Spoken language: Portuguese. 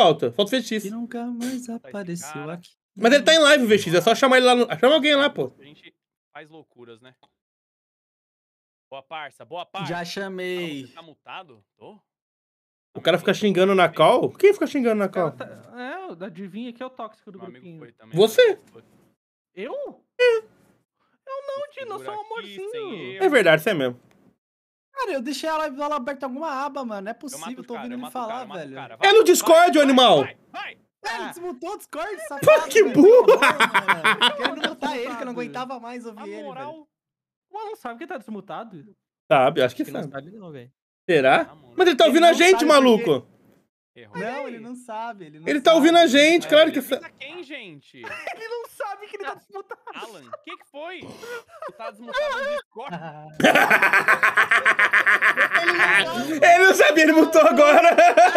falta. Falta o VX. E nunca mais tá, apareceu Cara. aqui. Mas ele tá em live, o VX. É só chamar ele lá. No... Chama alguém lá, pô. A gente faz loucuras, né? Boa parça, boa parça. Já tá chamei. Ah, você tá mutado? Tô? Tá o cara fica xingando na call? Quem fica xingando na call? Tá, é, adivinha que é o tóxico do Meu grupinho. Você? Né? Eu? É. Eu não, Dino, eu sou um amorzinho. é verdade, você é mesmo eu deixei a live dela aberta em alguma aba, mano. Não é possível, eu tô ouvindo cara, ele falar, cara, velho. Cara, vai, é no Discord, vai, animal! Vai, vai, vai. É, ele desmutou o Discord, sabe? que burro! Querendo mutar ele, que eu não aguentava mais ouvir a ele. Moral... Velho. não sabe que tá desmutado? Sabe, acho que sabe. Não sabe não, velho. Será? Ah, Mas ele tá ouvindo ele a gente, maluco. Errou. Não, ele não sabe. Ele, não ele tá ouvindo a gente, é, claro que sabe. quem, gente? ele não sabe que ele tá ah, desmutado. Alan, o que, que foi? Tu tá desmutado no Discord. Ele não sabia, ele mutou agora.